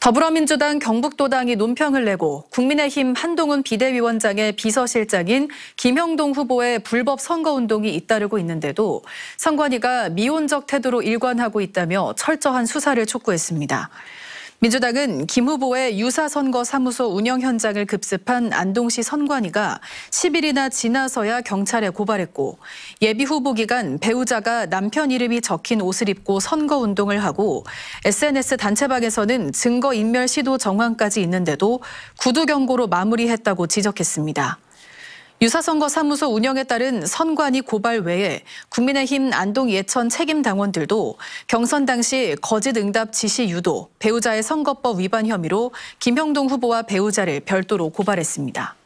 더불어민주당 경북도당이 논평을 내고 국민의힘 한동훈 비대위원장의 비서실장인 김형동 후보의 불법 선거운동이 잇따르고 있는데도 선관위가 미온적 태도로 일관하고 있다며 철저한 수사를 촉구했습니다. 민주당은 김 후보의 유사선거사무소 운영 현장을 급습한 안동시 선관위가 10일이나 지나서야 경찰에 고발했고 예비 후보 기간 배우자가 남편 이름이 적힌 옷을 입고 선거운동을 하고 SNS 단체방에서는 증거인멸 시도 정황까지 있는데도 구두 경고로 마무리했다고 지적했습니다. 유사선거사무소 운영에 따른 선관위 고발 외에 국민의힘 안동 예천 책임 당원들도 경선 당시 거짓 응답 지시 유도, 배우자의 선거법 위반 혐의로 김형동 후보와 배우자를 별도로 고발했습니다.